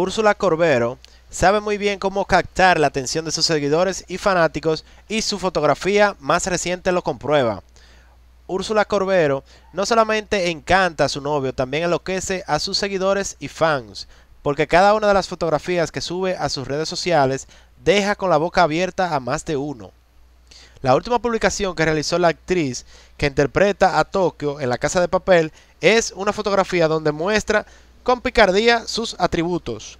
Úrsula Corbero sabe muy bien cómo captar la atención de sus seguidores y fanáticos y su fotografía más reciente lo comprueba. Úrsula Corbero no solamente encanta a su novio, también enloquece a sus seguidores y fans, porque cada una de las fotografías que sube a sus redes sociales deja con la boca abierta a más de uno. La última publicación que realizó la actriz que interpreta a Tokio en la Casa de Papel es una fotografía donde muestra con picardía sus atributos.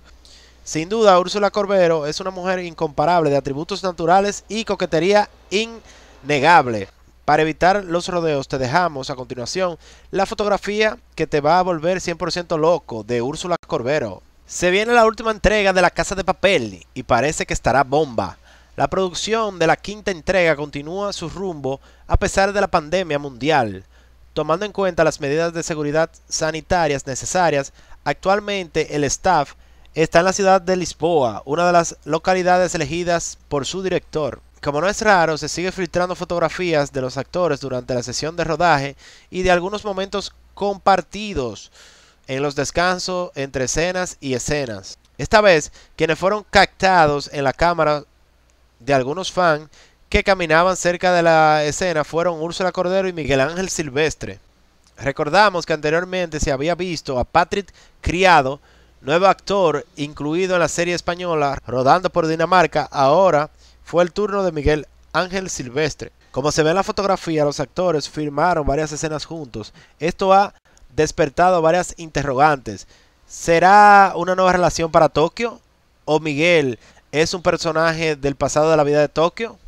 Sin duda, Úrsula Corbero es una mujer incomparable de atributos naturales y coquetería innegable. Para evitar los rodeos, te dejamos a continuación la fotografía que te va a volver 100% loco de Úrsula Corbero. Se viene la última entrega de La Casa de Papel y parece que estará bomba. La producción de la quinta entrega continúa su rumbo a pesar de la pandemia mundial. Tomando en cuenta las medidas de seguridad sanitarias necesarias, Actualmente el staff está en la ciudad de Lisboa, una de las localidades elegidas por su director. Como no es raro, se sigue filtrando fotografías de los actores durante la sesión de rodaje y de algunos momentos compartidos en los descansos entre escenas y escenas. Esta vez, quienes fueron captados en la cámara de algunos fans que caminaban cerca de la escena fueron Úrsula Cordero y Miguel Ángel Silvestre. Recordamos que anteriormente se había visto a Patrick Criado, nuevo actor incluido en la serie española, rodando por Dinamarca. Ahora fue el turno de Miguel Ángel Silvestre. Como se ve en la fotografía, los actores firmaron varias escenas juntos. Esto ha despertado varias interrogantes. ¿Será una nueva relación para Tokio? ¿O Miguel es un personaje del pasado de la vida de Tokio?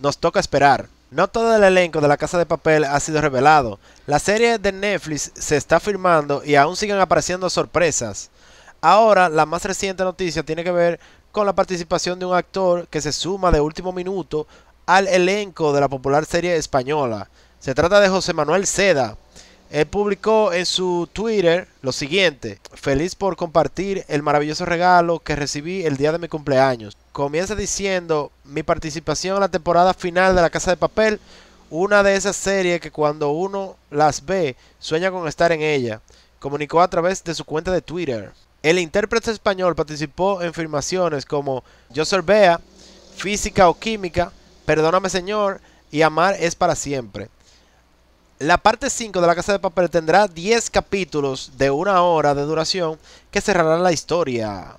Nos toca esperar. No todo el elenco de La Casa de Papel ha sido revelado. La serie de Netflix se está firmando y aún siguen apareciendo sorpresas. Ahora, la más reciente noticia tiene que ver con la participación de un actor que se suma de último minuto al elenco de la popular serie española. Se trata de José Manuel Seda, él publicó en su Twitter lo siguiente, feliz por compartir el maravilloso regalo que recibí el día de mi cumpleaños. Comienza diciendo mi participación en la temporada final de La Casa de Papel, una de esas series que cuando uno las ve sueña con estar en ella, comunicó a través de su cuenta de Twitter. El intérprete español participó en filmaciones como Yo Bea, Física o Química, Perdóname Señor y Amar es para siempre. La parte 5 de la Casa de Papel tendrá 10 capítulos de una hora de duración que cerrarán la historia.